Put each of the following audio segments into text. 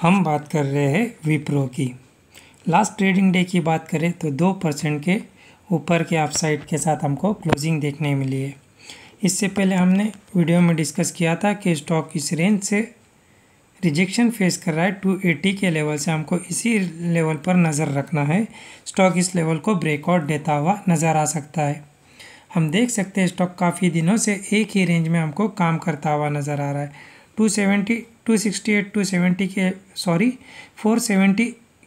हम बात कर रहे हैं विप्रो की लास्ट ट्रेडिंग डे की बात करें तो दो परसेंट के ऊपर के अपसाइड के साथ हमको क्लोजिंग देखने मिली है इससे पहले हमने वीडियो में डिस्कस किया था कि स्टॉक इस रेंज से रिजेक्शन फेस कर रहा है 280 के लेवल से हमको इसी लेवल पर नज़र रखना है स्टॉक इस लेवल को ब्रेकआउट देता हुआ नज़र आ सकता है हम देख सकते हैं स्टॉक काफ़ी दिनों से एक ही रेंज में हमको काम करता हुआ नज़र आ रहा है two seventy two sixty eight two seventy के सॉरी फोर सेवेंटी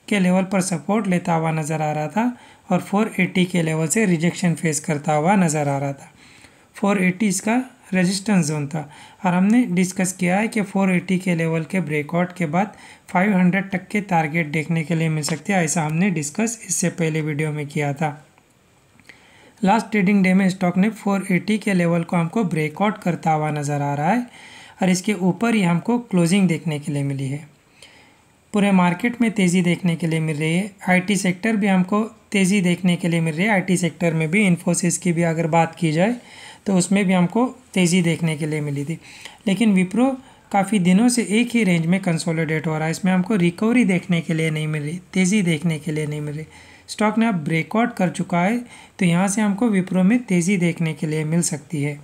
के लेवल पर सपोर्ट लेता हुआ नज़र आ रहा था और फोर एट्टी के लेवल से रिजेक्शन फेस करता हुआ नज़र आ रहा था फोर एट्टी इसका रेजिस्टेंस जोन था और हमने डिस्कस किया है कि फ़ोर एट्टी के लेवल के ब्रेकआउट के बाद फाइव हंड्रेड तक के टारगेट देखने के लिए मिल सकते हैं ऐसा हमने डिस्कस इससे पहले वीडियो में किया था लास्ट ट्रेडिंग डे में स्टॉक ने 480 के लेवल को हमको ब्रेकआउट करता हुआ नज़र आ रहा है और इसके ऊपर ही हमको क्लोजिंग देखने के लिए मिली है पूरे मार्केट में तेज़ी देखने के लिए मिल रही है आईटी सेक्टर भी हमको तेज़ी देखने के लिए मिल रही है आईटी सेक्टर में भी इन्फोसिस की भी अगर बात की जाए तो उसमें भी हमको तेज़ी देखने के लिए मिली थी लेकिन विप्रो काफ़ी दिनों से एक ही रेंज में कंसोलिडेट हो रहा है इसमें हमको रिकवरी देखने के लिए नहीं मिल रही तेज़ी देखने के लिए नहीं मिल रही स्टॉक ने अब ब्रेकआउट कर चुका है तो यहाँ से हमको विप्रो में तेज़ी देखने के लिए मिल सकती है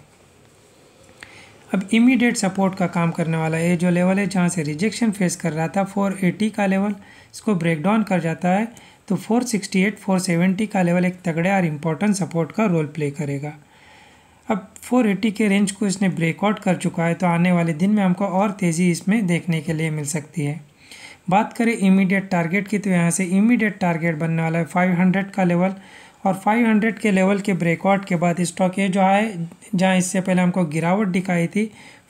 अब इमीडिएट सपोर्ट का काम करने वाला ये जो लेवल है जहाँ से रिजेक्शन फेस कर रहा था 480 का लेवल इसको ब्रेक डाउन कर जाता है तो 468 470 का लेवल एक तगड़े और इम्पोर्टेंट सपोर्ट का रोल प्ले करेगा अब 480 के रेंज को इसने ब्रेकआउट कर चुका है तो आने वाले दिन में हमको और तेज़ी इसमें देखने के लिए मिल सकती है बात करें इमीडिएट टारगेट की तो यहाँ से इमीडिएट टारगेट बनने वाला है 500 का लेवल और 500 के लेवल के ब्रेकआउट के बाद स्टॉक ये जो आए जहाँ इससे पहले हमको गिरावट दिखाई थी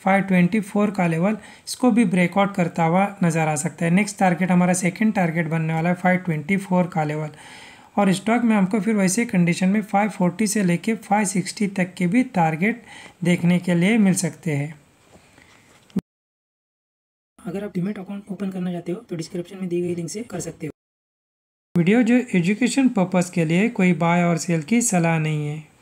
524 का लेवल इसको भी ब्रेकआउट करता हुआ नज़र आ सकता है नेक्स्ट टारगेट हमारा सेकंड टारगेट बनने वाला है 524 का लेवल और स्टॉक में हमको फिर वैसे कंडीशन में 540 से लेके 560 तक के भी टारगेट देखने के लिए मिल सकते हैं अगर आप डिमेट अकाउंट ओपन करना चाहते हो तो डिस्क्रिप्शन में दी गई लिंक से कर सकते हो वीडियो जो एजुकेशन पर्पज़ के लिए कोई बाय और सेल की सलाह नहीं है